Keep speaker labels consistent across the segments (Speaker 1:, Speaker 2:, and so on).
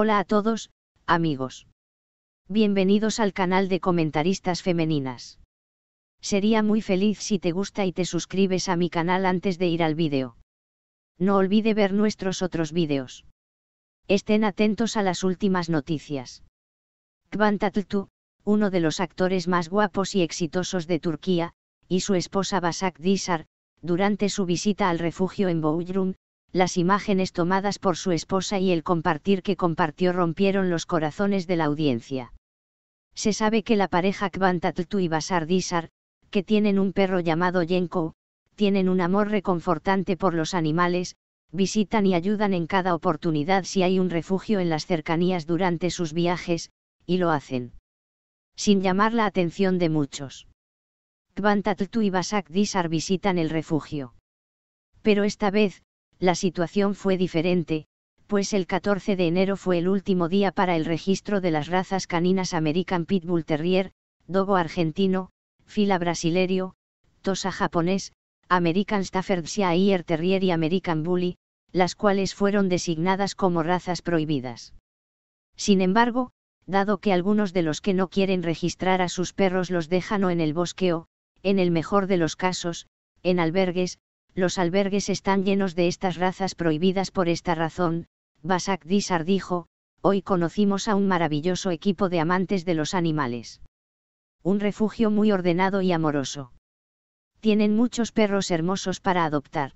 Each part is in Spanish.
Speaker 1: Hola a todos, amigos. Bienvenidos al canal de comentaristas femeninas. Sería muy feliz si te gusta y te suscribes a mi canal antes de ir al vídeo. No olvide ver nuestros otros vídeos. Estén atentos a las últimas noticias. Kvantatltu, uno de los actores más guapos y exitosos de Turquía, y su esposa Basak Dizar, durante su visita al refugio en Bodrum, las imágenes tomadas por su esposa y el compartir que compartió rompieron los corazones de la audiencia. Se sabe que la pareja Kvantatl y Basar Disar, que tienen un perro llamado Yenko, tienen un amor reconfortante por los animales, visitan y ayudan en cada oportunidad si hay un refugio en las cercanías durante sus viajes, y lo hacen. Sin llamar la atención de muchos. Kvantatl y Basak visitan el refugio. Pero esta vez, la situación fue diferente, pues el 14 de enero fue el último día para el registro de las razas caninas American Pitbull Terrier, Dogo argentino, Fila brasilerio, Tosa japonés, American Staffordshire Terrier y American Bully, las cuales fueron designadas como razas prohibidas. Sin embargo, dado que algunos de los que no quieren registrar a sus perros los dejan o en el bosque o, en el mejor de los casos, en albergues, los albergues están llenos de estas razas prohibidas por esta razón, Basak Dissar dijo, hoy conocimos a un maravilloso equipo de amantes de los animales. Un refugio muy ordenado y amoroso. Tienen muchos perros hermosos para adoptar.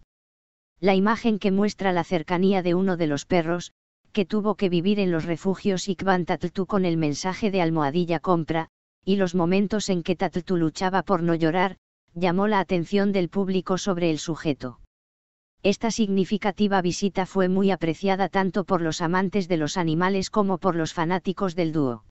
Speaker 1: La imagen que muestra la cercanía de uno de los perros, que tuvo que vivir en los refugios Tatltu con el mensaje de almohadilla compra, y los momentos en que Tatltu luchaba por no llorar, llamó la atención del público sobre el sujeto. Esta significativa visita fue muy apreciada tanto por los amantes de los animales como por los fanáticos del dúo.